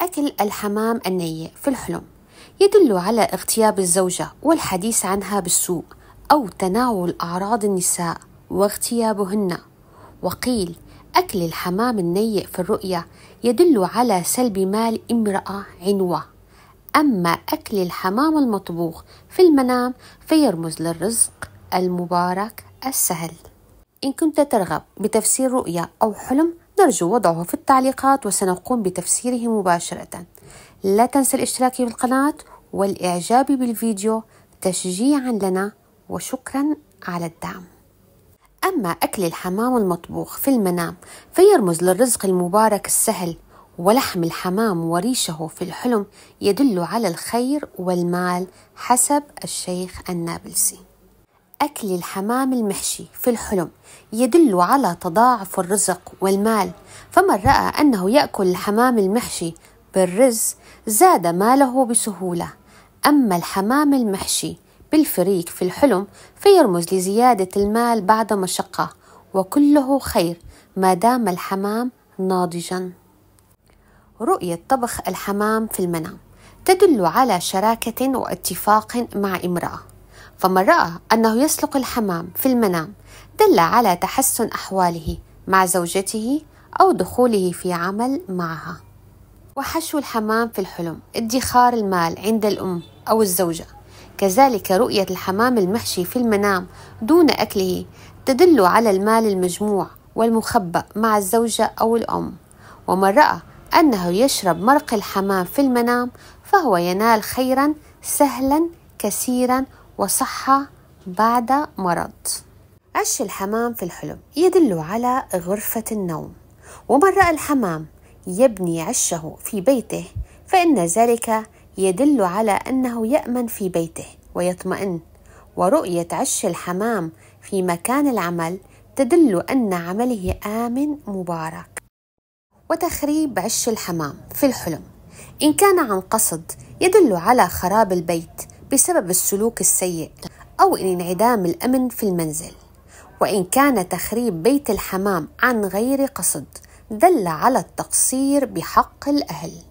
أكل الحمام النيء في الحلم يدل على اغتياب الزوجة والحديث عنها بالسوء أو تناول أعراض النساء واغتيابهن وقيل أكل الحمام النيء في الرؤيا يدل على سلب مال امرأة عنوة أما أكل الحمام المطبوخ في المنام فيرمز للرزق المبارك السهل إن كنت ترغب بتفسير رؤيا أو حلم نرجو وضعه في التعليقات وسنقوم بتفسيره مباشرة لا تنسى الاشتراك في القناة والإعجاب بالفيديو تشجيعا لنا وشكرا على الدعم أما أكل الحمام المطبوخ في المنام فيرمز للرزق المبارك السهل ولحم الحمام وريشه في الحلم يدل على الخير والمال حسب الشيخ النابلسي أكل الحمام المحشي في الحلم يدل على تضاعف الرزق والمال فمن رأى أنه يأكل الحمام المحشي بالرز زاد ماله بسهولة أما الحمام المحشي بالفريك في الحلم فيرمز لزيادة المال بعد مشقة وكله خير ما دام الحمام ناضجا رؤية طبخ الحمام في المنام تدل على شراكة واتفاق مع امرأة فمن رأى أنه يسلق الحمام في المنام دل على تحسن أحواله مع زوجته أو دخوله في عمل معها وحشو الحمام في الحلم ادخار المال عند الأم أو الزوجة كذلك رؤية الحمام المحشي في المنام دون أكله تدل على المال المجموع والمخبأ مع الزوجة أو الأم ومن رأى أنه يشرب مرق الحمام في المنام فهو ينال خيرا سهلا كثيرا وصحة بعد مرض عش الحمام في الحلم يدل على غرفة النوم ومن رأى الحمام يبني عشه في بيته فإن ذلك يدل على أنه يأمن في بيته ويطمئن ورؤية عش الحمام في مكان العمل تدل أن عمله آمن مبارك وتخريب عش الحمام في الحلم إن كان عن قصد يدل على خراب البيت بسبب السلوك السيء أو انعدام الأمن في المنزل وإن كان تخريب بيت الحمام عن غير قصد دل على التقصير بحق الأهل